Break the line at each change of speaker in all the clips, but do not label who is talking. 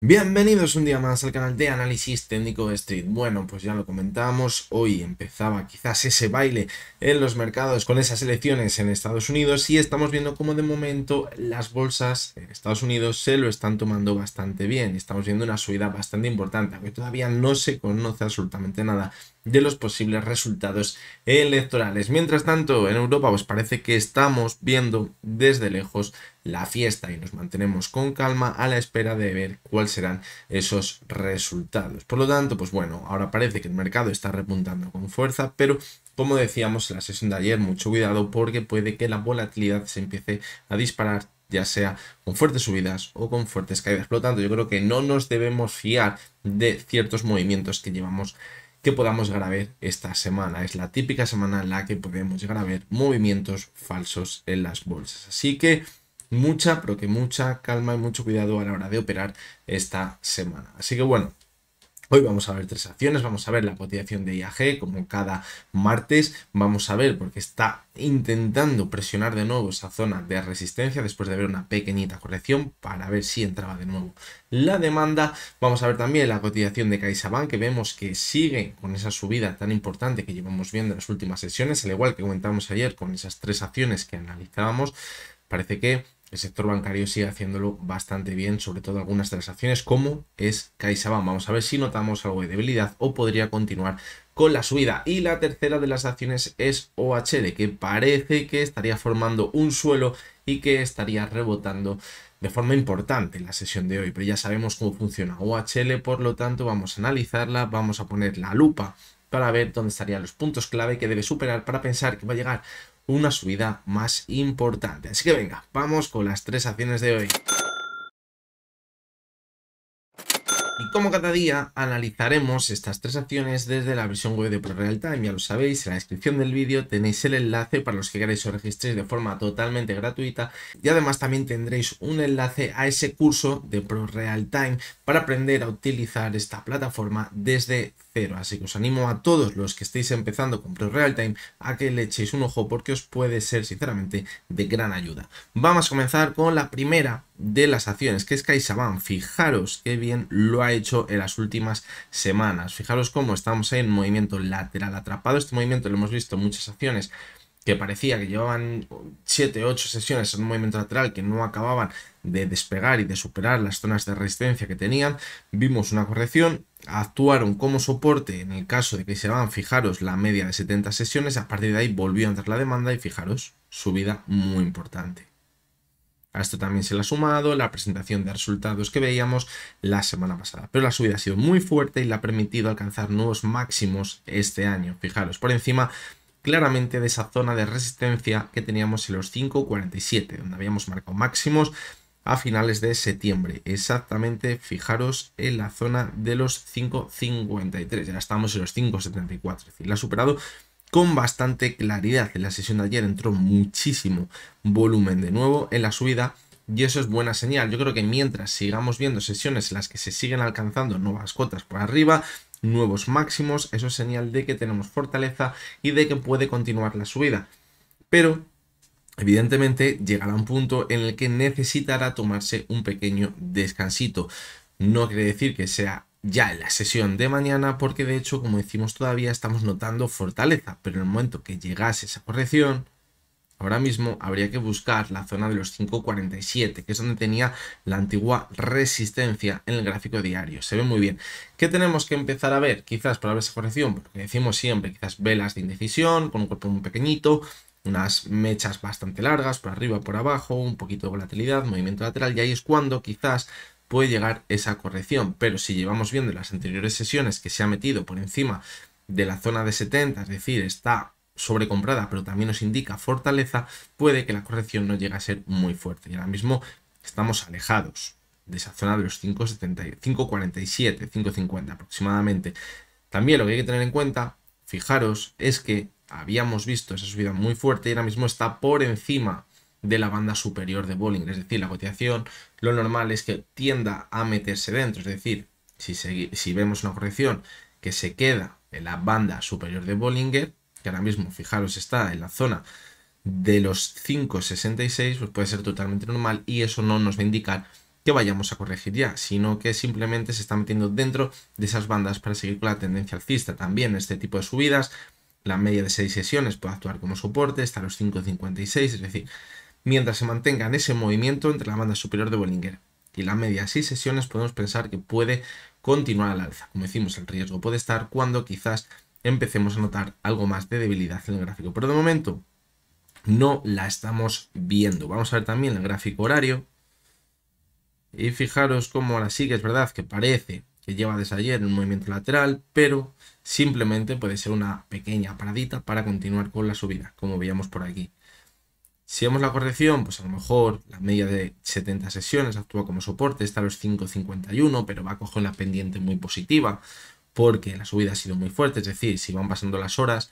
Bienvenidos un día más al canal de análisis técnico de Street. Bueno, pues ya lo comentábamos, hoy empezaba quizás ese baile en los mercados con esas elecciones en Estados Unidos y estamos viendo cómo de momento las bolsas en Estados Unidos se lo están tomando bastante bien. Estamos viendo una subida bastante importante, aunque todavía no se conoce absolutamente nada de los posibles resultados electorales. Mientras tanto, en Europa pues parece que estamos viendo desde lejos la fiesta y nos mantenemos con calma a la espera de ver cuáles serán esos resultados. Por lo tanto, pues bueno, ahora parece que el mercado está repuntando con fuerza, pero como decíamos en la sesión de ayer, mucho cuidado porque puede que la volatilidad se empiece a disparar ya sea con fuertes subidas o con fuertes caídas. Por lo tanto, yo creo que no nos debemos fiar de ciertos movimientos que llevamos que podamos grabar esta semana. Es la típica semana en la que podemos llegar a ver movimientos falsos en las bolsas. Así que mucha, pero que mucha calma y mucho cuidado a la hora de operar esta semana. Así que bueno, Hoy vamos a ver tres acciones, vamos a ver la cotización de IAG como cada martes, vamos a ver porque está intentando presionar de nuevo esa zona de resistencia después de ver una pequeñita corrección para ver si entraba de nuevo la demanda, vamos a ver también la cotización de CaixaBank que vemos que sigue con esa subida tan importante que llevamos viendo en las últimas sesiones, al igual que comentamos ayer con esas tres acciones que analizábamos, parece que el sector bancario sigue haciéndolo bastante bien, sobre todo algunas de las acciones como es CaixaBank. Vamos a ver si notamos algo de debilidad o podría continuar con la subida. Y la tercera de las acciones es OHL, que parece que estaría formando un suelo y que estaría rebotando de forma importante en la sesión de hoy, pero ya sabemos cómo funciona OHL, por lo tanto vamos a analizarla, vamos a poner la lupa para ver dónde estarían los puntos clave que debe superar para pensar que va a llegar una subida más importante. Así que venga, vamos con las tres acciones de hoy. Y como cada día, analizaremos estas tres acciones desde la versión web de ProRealTime, ya lo sabéis, en la descripción del vídeo tenéis el enlace para los que queráis o registréis de forma totalmente gratuita y además también tendréis un enlace a ese curso de ProRealTime para aprender a utilizar esta plataforma desde cero. Así que os animo a todos los que estéis empezando con ProRealTime a que le echéis un ojo porque os puede ser sinceramente de gran ayuda. Vamos a comenzar con la primera de las acciones, que es CaixaBank. Fijaros qué bien lo ha hecho en las últimas semanas. Fijaros cómo estamos en movimiento lateral atrapado. Este movimiento lo hemos visto muchas acciones que parecía que llevaban 7, 8 sesiones en un movimiento lateral que no acababan de despegar y de superar las zonas de resistencia que tenían, vimos una corrección, actuaron como soporte en el caso de que se van, fijaros, la media de 70 sesiones, a partir de ahí volvió a entrar la demanda y fijaros, subida muy importante. A esto también se le ha sumado la presentación de resultados que veíamos la semana pasada. Pero la subida ha sido muy fuerte y le ha permitido alcanzar nuevos máximos este año. Fijaros, por encima claramente de esa zona de resistencia que teníamos en los 5.47, donde habíamos marcado máximos a finales de septiembre. Exactamente, fijaros en la zona de los 5.53. Ya estamos en los 5.74, es decir, la ha superado con bastante claridad. En la sesión de ayer entró muchísimo volumen de nuevo en la subida y eso es buena señal. Yo creo que mientras sigamos viendo sesiones en las que se siguen alcanzando nuevas cuotas por arriba, nuevos máximos, eso es señal de que tenemos fortaleza y de que puede continuar la subida. Pero evidentemente llegará un punto en el que necesitará tomarse un pequeño descansito. No quiere decir que sea ya en la sesión de mañana, porque de hecho, como decimos, todavía estamos notando fortaleza, pero en el momento que llegase esa corrección, ahora mismo habría que buscar la zona de los 5.47, que es donde tenía la antigua resistencia en el gráfico diario. Se ve muy bien. ¿Qué tenemos que empezar a ver? Quizás para ver esa corrección, porque decimos siempre, quizás velas de indecisión, con un cuerpo muy pequeñito, unas mechas bastante largas, por arriba, por abajo, un poquito de volatilidad, movimiento lateral, y ahí es cuando quizás puede llegar esa corrección, pero si llevamos viendo en las anteriores sesiones que se ha metido por encima de la zona de 70, es decir, está sobrecomprada, pero también nos indica fortaleza, puede que la corrección no llegue a ser muy fuerte. Y ahora mismo estamos alejados de esa zona de los 5,47, 5,50 aproximadamente. También lo que hay que tener en cuenta, fijaros, es que habíamos visto esa subida muy fuerte y ahora mismo está por encima de la banda superior de Bollinger. Es decir, la cotización lo normal es que tienda a meterse dentro. Es decir, si, si vemos una corrección que se queda en la banda superior de Bollinger, que ahora mismo, fijaros, está en la zona de los 5,66, pues puede ser totalmente normal y eso no nos va a indicar que vayamos a corregir ya, sino que simplemente se está metiendo dentro de esas bandas para seguir con la tendencia alcista. También este tipo de subidas, la media de 6 sesiones puede actuar como soporte, hasta los 5,56, es decir, mientras se mantenga en ese movimiento entre la banda superior de Bollinger y la media sesiones podemos pensar que puede continuar al alza. Como decimos, el riesgo puede estar cuando quizás empecemos a notar algo más de debilidad en el gráfico. Pero de momento no la estamos viendo. Vamos a ver también el gráfico horario. Y fijaros cómo ahora sí que es verdad que parece que lleva desde ayer un movimiento lateral, pero simplemente puede ser una pequeña paradita para continuar con la subida, como veíamos por aquí. Si vemos la corrección, pues a lo mejor la media de 70 sesiones actúa como soporte, está a los 5.51, pero va a coger una pendiente muy positiva porque la subida ha sido muy fuerte, es decir, si van pasando las horas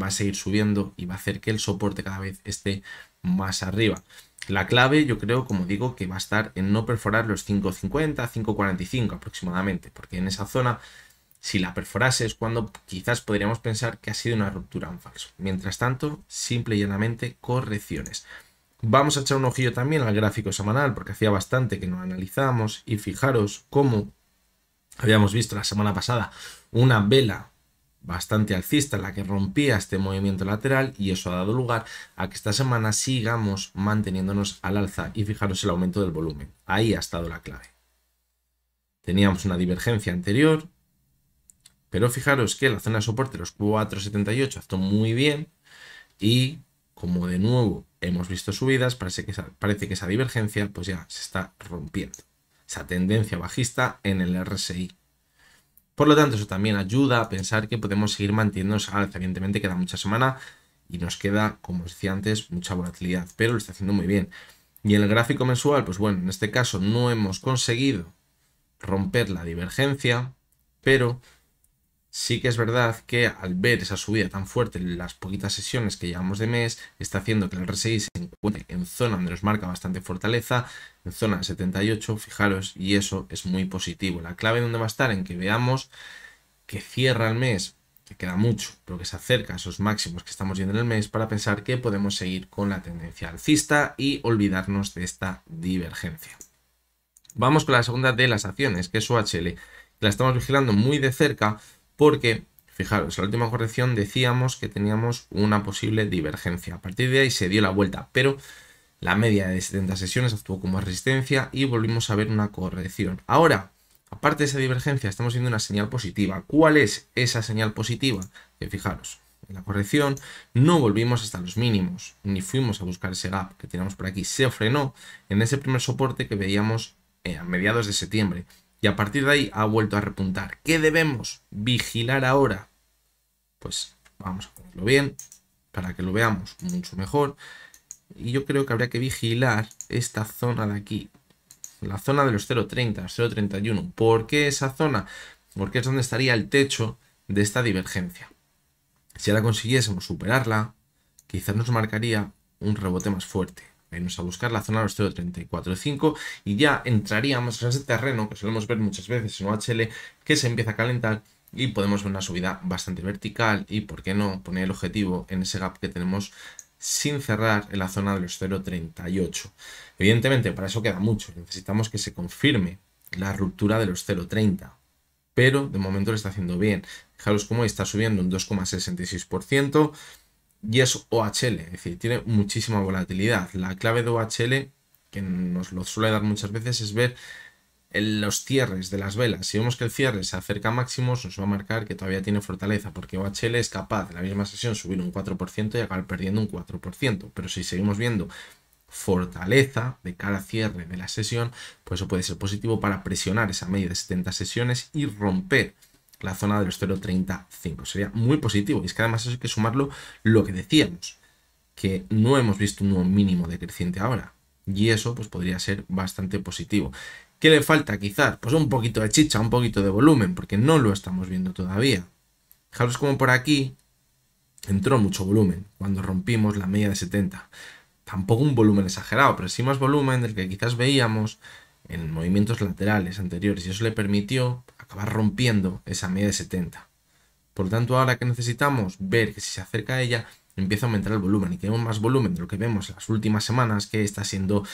va a seguir subiendo y va a hacer que el soporte cada vez esté más arriba. La clave, yo creo, como digo, que va a estar en no perforar los 5.50, 5.45 aproximadamente, porque en esa zona si la perforase es cuando quizás podríamos pensar que ha sido una ruptura en falso. Mientras tanto, simple y llanamente, correcciones. Vamos a echar un ojillo también al gráfico semanal, porque hacía bastante que no analizábamos, y fijaros cómo habíamos visto la semana pasada una vela bastante alcista en la que rompía este movimiento lateral y eso ha dado lugar a que esta semana sigamos manteniéndonos al alza y fijaros el aumento del volumen. Ahí ha estado la clave. Teníamos una divergencia anterior, pero fijaros que la zona de soporte, los 4,78, actuó muy bien. Y como de nuevo hemos visto subidas, parece que, esa, parece que esa divergencia pues ya se está rompiendo. Esa tendencia bajista en el RSI. Por lo tanto, eso también ayuda a pensar que podemos seguir manteniéndonos alza. Evidentemente queda mucha semana y nos queda, como os decía antes, mucha volatilidad, pero lo está haciendo muy bien. Y el gráfico mensual, pues bueno, en este caso no hemos conseguido romper la divergencia, pero sí que es verdad que al ver esa subida tan fuerte en las poquitas sesiones que llevamos de mes, está haciendo que el RSI se encuentre en zona donde nos marca bastante fortaleza, en zona 78, fijaros, y eso es muy positivo. La clave donde va a estar en que veamos que cierra el mes, que queda mucho, pero que se acerca a esos máximos que estamos viendo en el mes para pensar que podemos seguir con la tendencia alcista y olvidarnos de esta divergencia. Vamos con la segunda de las acciones, que es OHL. La estamos vigilando muy de cerca porque, fijaros, la última corrección decíamos que teníamos una posible divergencia. A partir de ahí se dio la vuelta, pero la media de 70 sesiones actuó como resistencia y volvimos a ver una corrección. Ahora, aparte de esa divergencia, estamos viendo una señal positiva. ¿Cuál es esa señal positiva? Que fijaros, en la corrección no volvimos hasta los mínimos, ni fuimos a buscar ese gap que teníamos por aquí. Se frenó en ese primer soporte que veíamos eh, a mediados de septiembre y a partir de ahí ha vuelto a repuntar. ¿Qué debemos vigilar ahora? Pues vamos a ponerlo bien para que lo veamos mucho mejor. Y yo creo que habría que vigilar esta zona de aquí, la zona de los 0.30, 0.31. ¿Por qué esa zona? Porque es donde estaría el techo de esta divergencia. Si ahora consiguiésemos superarla, quizás nos marcaría un rebote más fuerte. Venimos a buscar la zona de los 0.34.5 y ya entraríamos a ese terreno que solemos ver muchas veces en OHL que se empieza a calentar y podemos ver una subida bastante vertical y por qué no poner el objetivo en ese gap que tenemos sin cerrar en la zona de los 0.38. Evidentemente, para eso queda mucho. Necesitamos que se confirme la ruptura de los 0.30 pero de momento lo está haciendo bien. Fijaros cómo está subiendo un 2,66% y es OHL, es decir, tiene muchísima volatilidad. La clave de OHL, que nos lo suele dar muchas veces, es ver los cierres de las velas. Si vemos que el cierre se acerca a máximos, nos va a marcar que todavía tiene fortaleza, porque OHL es capaz de la misma sesión subir un 4% y acabar perdiendo un 4%. Pero si seguimos viendo fortaleza de cada cierre de la sesión, pues eso puede ser positivo para presionar esa media de 70 sesiones y romper la zona de los 0.35. Sería muy positivo. Y es que además hay que sumarlo lo que decíamos, que no hemos visto un nuevo mínimo decreciente ahora. Y eso pues podría ser bastante positivo. ¿Qué le falta quizás? Pues un poquito de chicha, un poquito de volumen, porque no lo estamos viendo todavía. Fijaros como por aquí entró mucho volumen cuando rompimos la media de 70. Tampoco un volumen exagerado, pero sí más volumen del que quizás veíamos en movimientos laterales anteriores y eso le permitió acabar rompiendo esa media de 70. Por lo tanto, ahora que necesitamos ver que si se acerca a ella empieza a aumentar el volumen y queremos más volumen de lo que vemos en las últimas semanas que está siendo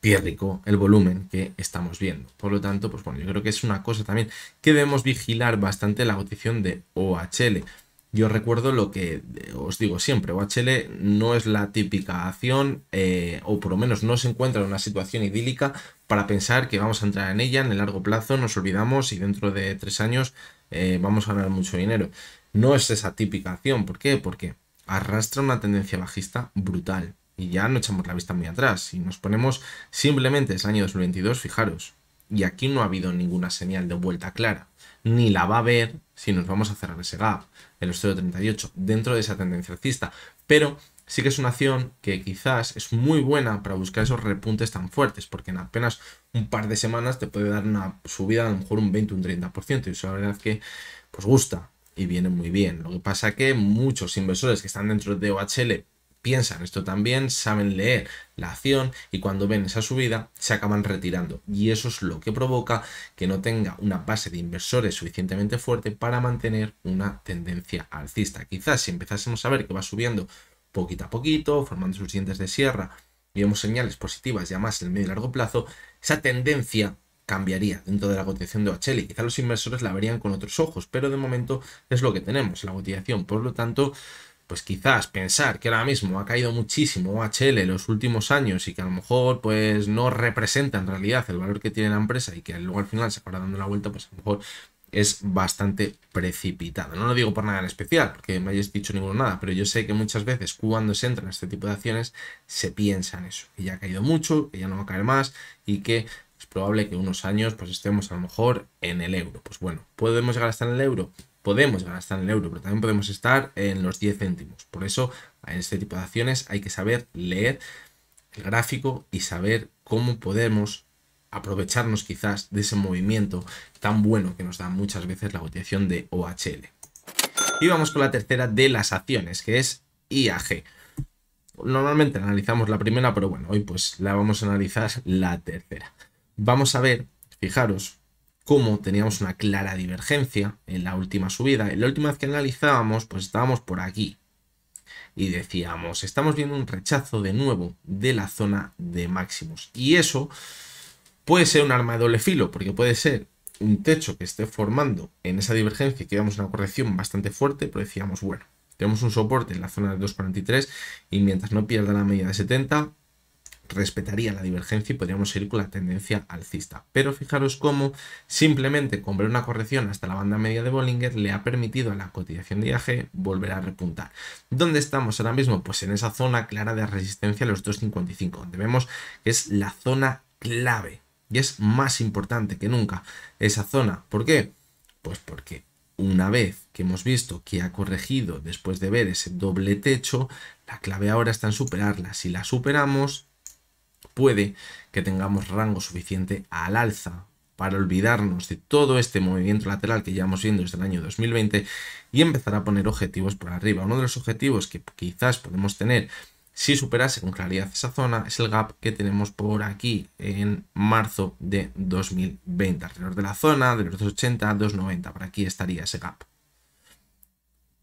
piérrico el volumen que estamos viendo. Por lo tanto, pues bueno, yo creo que es una cosa también que debemos vigilar bastante la cotización de OHL. Yo recuerdo lo que os digo siempre, OHL no es la típica acción, eh, o por lo menos no se encuentra en una situación idílica para pensar que vamos a entrar en ella en el largo plazo, nos olvidamos y dentro de tres años eh, vamos a ganar mucho dinero. No es esa típica acción, ¿por qué? Porque arrastra una tendencia bajista brutal y ya no echamos la vista muy atrás y nos ponemos simplemente es el año 2022, fijaros, y aquí no ha habido ninguna señal de vuelta clara, ni la va a haber si nos vamos a cerrar ese gap en los 0,38 dentro de esa tendencia alcista. Pero sí que es una acción que quizás es muy buena para buscar esos repuntes tan fuertes, porque en apenas un par de semanas te puede dar una subida a lo mejor un 20, un 30%, y eso la verdad es que pues gusta y viene muy bien. Lo que pasa que muchos inversores que están dentro de OHL piensan esto también, saben leer la acción y cuando ven esa subida se acaban retirando. Y eso es lo que provoca que no tenga una base de inversores suficientemente fuerte para mantener una tendencia alcista. Quizás si empezásemos a ver que va subiendo poquito a poquito, formando sus dientes de sierra y vemos señales positivas ya más en el medio y largo plazo, esa tendencia cambiaría dentro de la cotización de Oacheli. Quizás los inversores la verían con otros ojos, pero de momento es lo que tenemos, la cotización. Por lo tanto, pues quizás pensar que ahora mismo ha caído muchísimo HL en los últimos años y que a lo mejor pues no representa en realidad el valor que tiene la empresa y que luego al final se para dando la vuelta, pues a lo mejor es bastante precipitado. No lo digo por nada en especial, porque me hayáis dicho ninguno nada, pero yo sé que muchas veces cuando se entran en este tipo de acciones se piensa en eso, que ya ha caído mucho, que ya no va a caer más y que es probable que unos años pues estemos a lo mejor en el euro. Pues bueno, ¿podemos llegar hasta en el euro? podemos gastar en el euro, pero también podemos estar en los 10 céntimos. Por eso, en este tipo de acciones hay que saber leer el gráfico y saber cómo podemos aprovecharnos quizás de ese movimiento tan bueno que nos da muchas veces la cotización de OHL. Y vamos con la tercera de las acciones, que es IAG. Normalmente analizamos la primera, pero bueno, hoy pues la vamos a analizar la tercera. Vamos a ver, fijaros, como teníamos una clara divergencia en la última subida. En la última vez que analizábamos, pues estábamos por aquí. Y decíamos, estamos viendo un rechazo de nuevo de la zona de máximos. Y eso puede ser un arma de doble filo, porque puede ser un techo que esté formando en esa divergencia que veamos una corrección bastante fuerte, pero decíamos, bueno, tenemos un soporte en la zona de 2.43 y mientras no pierda la media de 70, respetaría la divergencia y podríamos ir con la tendencia alcista. Pero fijaros cómo simplemente con ver una corrección hasta la banda media de Bollinger le ha permitido a la cotización de IAG volver a repuntar. ¿Dónde estamos ahora mismo? Pues en esa zona clara de resistencia a los 2.55, donde vemos que es la zona clave y es más importante que nunca esa zona. ¿Por qué? Pues porque una vez que hemos visto que ha corregido después de ver ese doble techo, la clave ahora está en superarla. Si la superamos, puede que tengamos rango suficiente al alza para olvidarnos de todo este movimiento lateral que llevamos viendo desde el año 2020 y empezar a poner objetivos por arriba. Uno de los objetivos que quizás podemos tener si superase con claridad esa zona es el gap que tenemos por aquí en marzo de 2020, alrededor de la zona de los 280 290, por aquí estaría ese gap.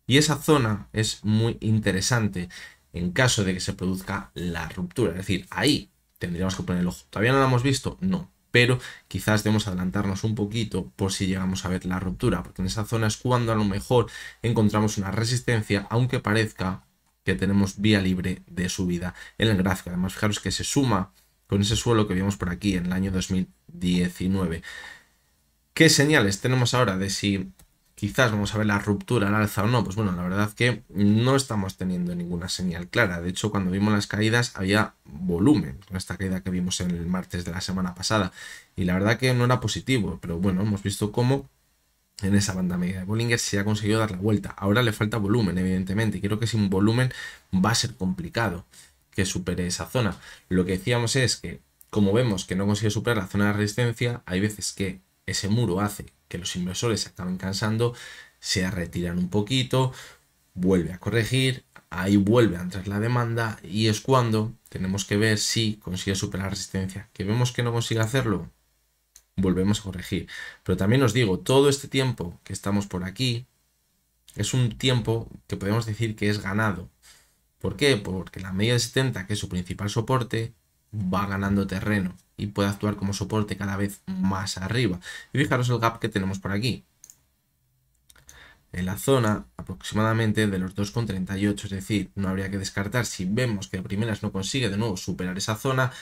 Y esa zona es muy interesante en caso de que se produzca la ruptura, es decir, ahí tendríamos que poner el ojo. ¿Todavía no lo hemos visto? No, pero quizás debemos adelantarnos un poquito por si llegamos a ver la ruptura, porque en esa zona es cuando a lo mejor encontramos una resistencia, aunque parezca que tenemos vía libre de subida en el gráfico. Además, fijaros que se suma con ese suelo que vimos por aquí en el año 2019. ¿Qué señales tenemos ahora de si Quizás vamos a ver la ruptura al alza o no. Pues bueno, la verdad que no estamos teniendo ninguna señal clara. De hecho, cuando vimos las caídas había volumen, con esta caída que vimos el martes de la semana pasada. Y la verdad que no era positivo, pero bueno, hemos visto cómo en esa banda media de Bollinger se ha conseguido dar la vuelta. Ahora le falta volumen, evidentemente, y creo que sin volumen va a ser complicado que supere esa zona. Lo que decíamos es que, como vemos que no consigue superar la zona de resistencia, hay veces que ese muro hace que los inversores se acaben cansando, se retiran un poquito, vuelve a corregir, ahí vuelve a entrar la demanda y es cuando tenemos que ver si consigue superar resistencia. Que vemos que no consigue hacerlo, volvemos a corregir. Pero también os digo, todo este tiempo que estamos por aquí es un tiempo que podemos decir que es ganado. ¿Por qué? Porque la media de 70, que es su principal soporte, va ganando terreno y puede actuar como soporte cada vez más arriba. Y fijaros el gap que tenemos por aquí. En la zona aproximadamente de los 2,38, es decir, no habría que descartar si vemos que de primeras no consigue de nuevo superar esa zona,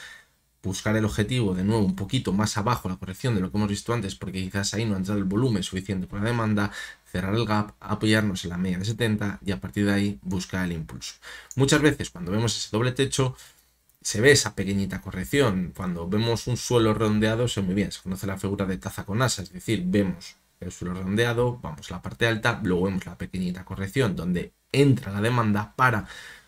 buscar el objetivo de nuevo un poquito más abajo, la corrección de lo que hemos visto antes, porque quizás ahí no ha entrado el volumen suficiente por la demanda, cerrar el gap, apoyarnos en la media de 70 y a partir de ahí buscar el impulso. Muchas veces cuando vemos ese doble techo se ve esa pequeñita corrección. Cuando vemos un suelo redondeado se muy bien, se conoce la figura de taza con asa, es decir, vemos el suelo redondeado, vamos a la parte alta, luego vemos la pequeñita corrección donde entra la demanda para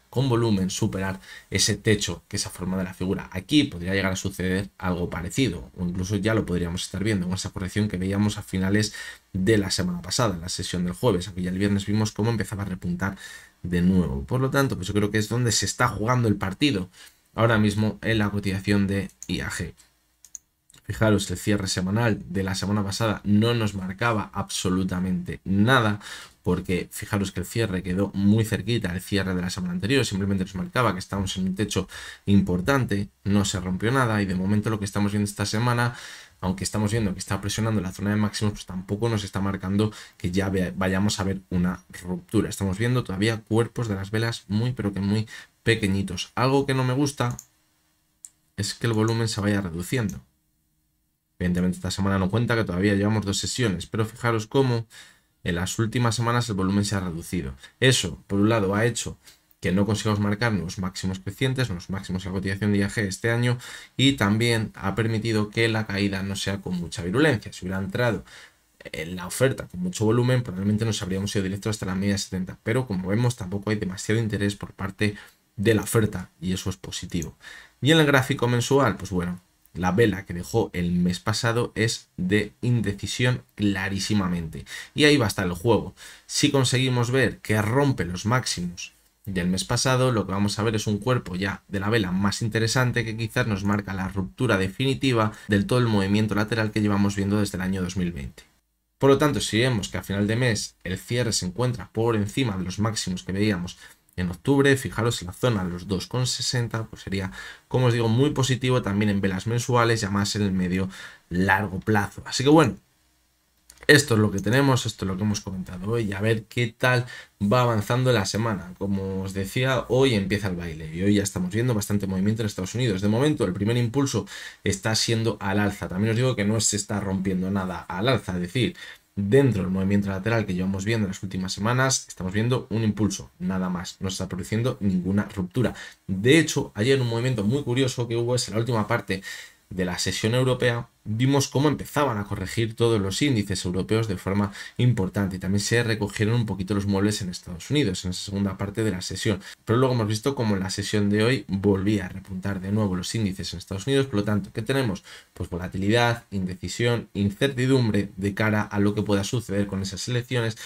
con volumen superar ese techo que esa forma de la figura. Aquí podría llegar a suceder algo parecido, o incluso ya lo podríamos estar viendo con esa corrección que veíamos a finales de la semana pasada, en la sesión del jueves, aquí ya el viernes vimos cómo empezaba a repuntar de nuevo. Por lo tanto, pues yo creo que es donde se está jugando el partido ahora mismo en la cotización de IAG. Fijaros, el cierre semanal de la semana pasada no nos marcaba absolutamente nada, porque fijaros que el cierre quedó muy cerquita al cierre de la semana anterior, simplemente nos marcaba que estamos en un techo importante, no se rompió nada y de momento lo que estamos viendo esta semana, aunque estamos viendo que está presionando la zona de máximos, pues tampoco nos está marcando que ya vayamos a ver una ruptura. Estamos viendo todavía cuerpos de las velas muy pero que muy pequeñitos. Algo que no me gusta es que el volumen se vaya reduciendo. Evidentemente esta semana no cuenta que todavía llevamos dos sesiones, pero fijaros cómo en las últimas semanas el volumen se ha reducido. Eso, por un lado, ha hecho que no consigamos marcar los máximos crecientes, los máximos de cotización de IAG este año y también ha permitido que la caída no sea con mucha virulencia. Si hubiera entrado en la oferta con mucho volumen, probablemente nos habríamos ido directo hasta la media 70, pero como vemos tampoco hay demasiado interés por parte de la oferta y eso es positivo. Y en el gráfico mensual, pues bueno, la vela que dejó el mes pasado es de indecisión clarísimamente. Y ahí va a estar el juego. Si conseguimos ver que rompe los máximos del mes pasado, lo que vamos a ver es un cuerpo ya de la vela más interesante que quizás nos marca la ruptura definitiva del todo el movimiento lateral que llevamos viendo desde el año 2020. Por lo tanto, si vemos que a final de mes el cierre se encuentra por encima de los máximos que veíamos en octubre, fijaros en la zona de los 2,60, pues sería, como os digo, muy positivo también en velas mensuales, ya más en el medio largo plazo. Así que bueno, esto es lo que tenemos, esto es lo que hemos comentado hoy, a ver qué tal va avanzando la semana. Como os decía, hoy empieza el baile y hoy ya estamos viendo bastante movimiento en Estados Unidos. De momento, el primer impulso está siendo al alza. También os digo que no se está rompiendo nada al alza, es decir, dentro del movimiento lateral que llevamos viendo en las últimas semanas, estamos viendo un impulso, nada más, no se está produciendo ninguna ruptura. De hecho, ayer un movimiento muy curioso que hubo es la última parte de la sesión europea, vimos cómo empezaban a corregir todos los índices europeos de forma importante. y También se recogieron un poquito los muebles en Estados Unidos en esa segunda parte de la sesión. Pero luego hemos visto cómo en la sesión de hoy volvía a repuntar de nuevo los índices en Estados Unidos. Por lo tanto, ¿qué tenemos? Pues volatilidad, indecisión, incertidumbre de cara a lo que pueda suceder con esas elecciones.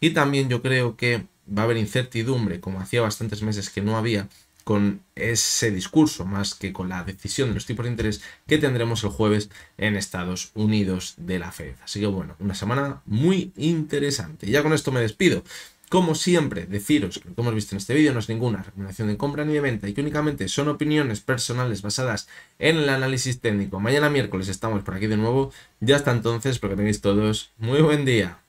Y también yo creo que va a haber incertidumbre, como hacía bastantes meses que no había, con ese discurso, más que con la decisión de los tipos de interés que tendremos el jueves en Estados Unidos de la Fed. Así que bueno, una semana muy interesante. ya con esto me despido. Como siempre, deciros que lo que hemos visto en este vídeo no es ninguna recomendación de compra ni de venta y que únicamente son opiniones personales basadas en el análisis técnico. Mañana miércoles estamos por aquí de nuevo. Ya hasta entonces, porque tenéis todos muy buen día.